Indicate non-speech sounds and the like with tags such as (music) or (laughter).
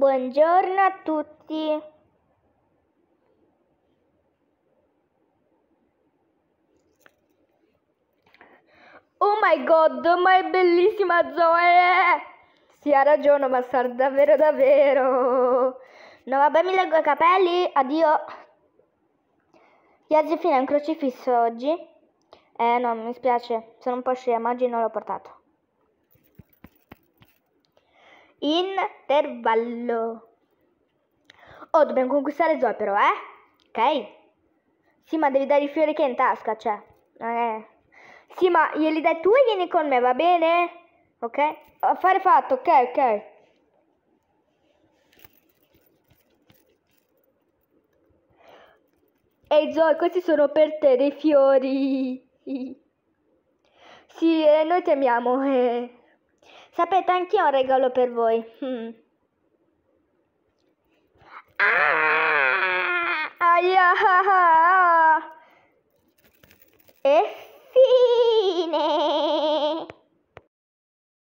Buongiorno a tutti. Oh my god, ma è bellissima Zoe! Sì, ha ragione, ma sta davvero davvero. No, vabbè, mi leggo i capelli. Addio. Iazzi fine a un crocifisso oggi. Eh no, mi spiace, sono un po' scema, oggi non l'ho portato intervallo. Oh, dobbiamo conquistare Zoe però, eh? Ok? Sì, ma devi dare i fiori che in tasca, cioè. Eh. Sì, ma glieli dai tu e vieni con me, va bene? Ok? Affare fatto, ok, ok. Ehi Zoe, questi sono per te dei fiori. (laughs) Sì, eh, noi ti amiamo. Eh. Sapete, anch'io ho un regalo per voi. Mm. Ah, aia, ah, ah. E fine!